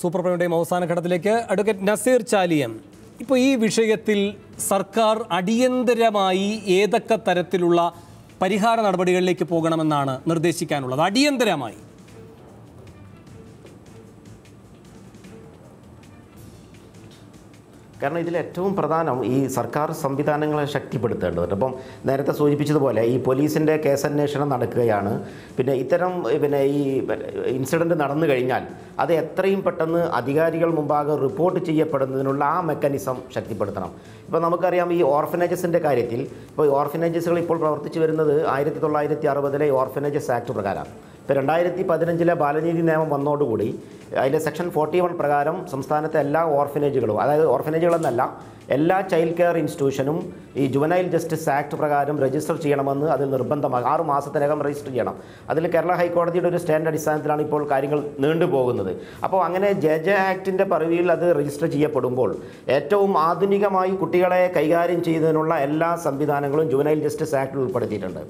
super പ്രൈമിൻ്റെയും അവസാന ഘട്ടത്തിലേക്ക് advocate Naseer Chaliyam ഇപ്പോൾ ഈ വിഷയത്തിൽ സർക്കാർ അടിയന്തരമായി ഏതൊക്കെ തരത്തിലുള്ള പരിഹാര നടപടികളിലേക്ക് പോകണമെന്നാണ് നിർദ്ദേശിക്കാനുള്ളത് അടിയന്തരമായി കാരണം ഇതിൽ ഏറ്റവും പ്രധാനം ഈ സർക്കാർ സംവിധാനങ്ങളെ ശക്തിപ്പെടുത്തേണ്ടതുണ്ട് അപ്പം നേരത്തെ സൂചിപ്പിച്ചതുപോലെ ഈ പോലീസിൻ്റെ കേസന്വേഷണം നടക്കുകയാണ് പിന്നെ ഇത്തരം പിന്നെ ഈ ഇൻസിഡൻറ്റ് നടന്നു കഴിഞ്ഞാൽ അത് എത്രയും പെട്ടെന്ന് അധികാരികൾ മുമ്പാകെ റിപ്പോർട്ട് ചെയ്യപ്പെടുന്നതിനുള്ള ആ മെക്കാനിസം ശക്തിപ്പെടുത്തണം ഇപ്പോൾ നമുക്കറിയാം ഈ ഓർഫനേജസിൻ്റെ കാര്യത്തിൽ ഇപ്പോൾ ഓർഫനേജസുകൾ ഇപ്പോൾ പ്രവർത്തിച്ചു വരുന്നത് ആയിരത്തി തൊള്ളായിരത്തി അറുപതിലെ ഓർഫനേജസ് ആക്ട് പ്രകാരമാണ് ഇപ്പോൾ രണ്ടായിരത്തി പതിനഞ്ചിലെ ബാലനീതി നിയമം വന്നതോടുകൂടി അതിലെ സെക്ഷൻ ഫോർട്ടി വൺ പ്രകാരം സംസ്ഥാനത്തെ എല്ലാ ഓർഫനേജുകളും അതായത് ഓർഫനേജുകളെന്നല്ല എല്ലാ ചൈൽഡ് കെയർ ഇൻസ്റ്റിറ്റ്യൂഷനും ഈ ജുവനൈൽ ജസ്റ്റിസ് ആക്ട് പ്രകാരം രജിസ്റ്റർ ചെയ്യണമെന്ന് അതിൽ നിർബന്ധമായി ആറ് മാസത്തിനകം രജിസ്റ്റർ ചെയ്യണം അതിൽ കേരള ഹൈക്കോടതിയുടെ ഒരു സ്റ്റാൻഡ് അടിസ്ഥാനത്തിലാണ് ഇപ്പോൾ കാര്യങ്ങൾ നീണ്ടുപോകുന്നത് അപ്പോൾ അങ്ങനെ ജെ ജെ ആക്ടിൻ്റെ പറവിയിൽ അത് രജിസ്റ്റർ ചെയ്യപ്പെടുമ്പോൾ ഏറ്റവും ആധുനികമായി കുട്ടികളെ കൈകാര്യം ചെയ്യുന്നതിനുള്ള എല്ലാ സംവിധാനങ്ങളും ജുവനൈൽ ജസ്റ്റിസ് ആക്ടിൽ ഉൾപ്പെടുത്തിയിട്ടുണ്ട്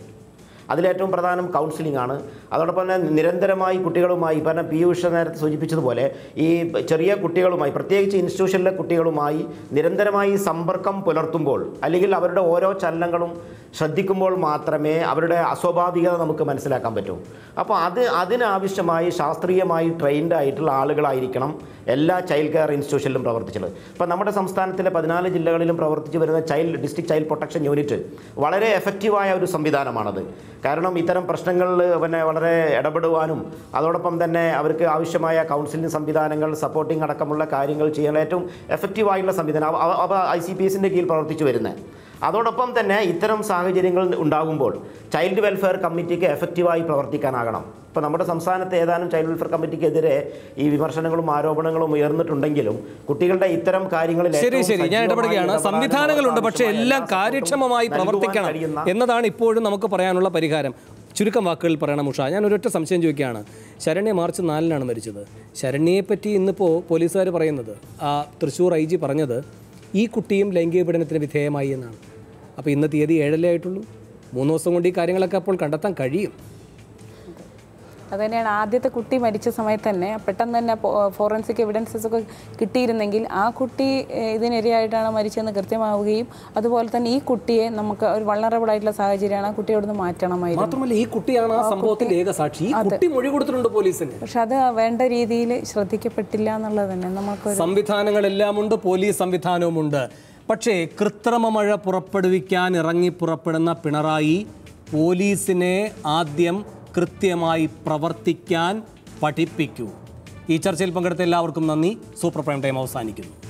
അതിലേറ്റവും പ്രധാനം കൗൺസിലിംഗ് ആണ് അതോടൊപ്പം തന്നെ നിരന്തരമായി കുട്ടികളുമായി ഇപ്പം പി ഉഷ നേരത്തെ സൂചിപ്പിച്ചതുപോലെ ഈ ചെറിയ കുട്ടികളുമായി പ്രത്യേകിച്ച് ഇൻസ്റ്റിറ്റ്യൂഷനിലെ കുട്ടികളുമായി നിരന്തരമായി സമ്പർക്കം പുലർത്തുമ്പോൾ അല്ലെങ്കിൽ അവരുടെ ഓരോ ചലനങ്ങളും ശ്രദ്ധിക്കുമ്പോൾ മാത്രമേ അവരുടെ അസ്വാഭാവികത നമുക്ക് മനസ്സിലാക്കാൻ പറ്റൂ അപ്പോൾ അത് അതിനാവശ്യമായി ശാസ്ത്രീയമായി ട്രെയിൻഡ് ആയിട്ടുള്ള ആളുകളായിരിക്കണം എല്ലാ ചൈൽഡ് കെയർ ഇൻസ്റ്റിറ്റ്യൂഷനിലും പ്രവർത്തിച്ചത് ഇപ്പം നമ്മുടെ സംസ്ഥാനത്തിലെ പതിനാല് ജില്ലകളിലും പ്രവർത്തിച്ചു വരുന്ന child district child protection unit വളരെ എഫക്റ്റീവായ ഒരു സംവിധാനമാണത് കാരണം ഇത്തരം പ്രശ്നങ്ങളിൽ പിന്നെ വളരെ ഇടപെടുവാനും അതോടൊപ്പം തന്നെ അവർക്ക് ആവശ്യമായ കൗൺസിലിംഗ് സംവിധാനങ്ങൾ സപ്പോർട്ടിംഗ് അടക്കമുള്ള കാര്യങ്ങൾ ചെയ്യാൻ ഏറ്റവും എഫക്റ്റീവായിട്ടുള്ള സംവിധാനം അവ ഐ സി പി എസിൻ്റെ കീഴിൽ പ്രവർത്തിച്ചു വരുന്നത് അതോടൊപ്പം തന്നെ ഇത്തരം സാഹചര്യങ്ങൾ ഉണ്ടാകുമ്പോൾ ചൈൽഡ് വെൽഫെയർ കമ്മിറ്റിക്ക് എഫക്റ്റീവായി പ്രവർത്തിക്കാനാകണം ഇപ്പോൾ നമ്മുടെ സംസ്ഥാനത്ത് ഏതാനും ചൈൽഡ് വെൽഫെയർ കമ്മിറ്റിക്കെതിരെ ഈ വിമർശനങ്ങളും ആരോപണങ്ങളും ഉയർന്നിട്ടുണ്ടെങ്കിലും കുട്ടികളുടെ ഇത്തരം കാര്യങ്ങളിൽ ശരി ശരി ഞാൻ ഇടപെടുകയാണ് സംവിധാനങ്ങളുണ്ട് പക്ഷേ എല്ലാം കാര്യക്ഷമമായി പ്രവർത്തിക്കണം എന്നതാണ് ഇപ്പോഴും നമുക്ക് പറയാനുള്ള പരിഹാരം ചുരുക്കം വാക്കുകളിൽ പറയണം ഉഷ ഞാൻ ഒരൊറ്റ സംശയം ചോദിക്കുകയാണ് ശരണ്യ മാർച്ച് നാലിനാണ് മരിച്ചത് ശരണ്യയെപ്പറ്റി ഇന്നിപ്പോൾ പോലീസുകാർ പറയുന്നത് ആ തൃശ്ശൂർ ഐ ജി പറഞ്ഞത് ഈ കുട്ടിയും ലൈംഗിക പീഡനത്തിന് വിധേയമായി എന്നാണ് അപ്പോൾ ഇന്ന് തീയതി ഏഴല്ലേ ആയിട്ടുള്ളൂ മൂന്ന് ദിവസം കൊണ്ട് ഈ കാര്യങ്ങളൊക്കെ അപ്പോൾ കണ്ടെത്താൻ കഴിയും തന്നെയാണ് ആദ്യത്തെ കുട്ടി മരിച്ച സമയത്ത് തന്നെ പെട്ടെന്ന് തന്നെ ഫോറൻസിക് എവിഡൻസസ് ഒക്കെ കിട്ടിയിരുന്നെങ്കിൽ ആ കുട്ടി ഇതിനിരയായിട്ടാണ് മരിച്ചതെന്ന് കൃത്യമാവുകയും അതുപോലെ തന്നെ ഈ കുട്ടിയെ നമുക്ക് ഒരു വള്ളറബിൾ ആയിട്ടുള്ള സാഹചര്യമാണ് ആ കുട്ടിയെ അവിടുന്ന് മാറ്റണമായിരുന്നു മാത്രമല്ല ഈ കുട്ടിയാണ് ആ ഏക സാക്ഷി ഈ കുട്ടി മൊഴി കൊടുത്തിട്ടുണ്ട് പോലീസിന് പക്ഷെ അത് വേണ്ട രീതിയിൽ ശ്രദ്ധിക്കപ്പെട്ടില്ല എന്നുള്ളത് തന്നെ നമുക്ക് സംവിധാനങ്ങളെല്ലാം ഉണ്ട് പോലീസ് സംവിധാനവും ഉണ്ട് പക്ഷേ കൃത്രിമ മഴ പുറപ്പെടുവിക്കാൻ ഇറങ്ങി പുറപ്പെടുന്ന പിണറായി പോലീസിനെ ആദ്യം കൃത്യമായി പ്രവർത്തിക്കാൻ പഠിപ്പിക്കൂ ഈ ചർച്ചയിൽ പങ്കെടുത്ത എല്ലാവർക്കും നന്ദി സൂപ്പർ പ്രൈം ടൈം അവസാനിക്കുന്നു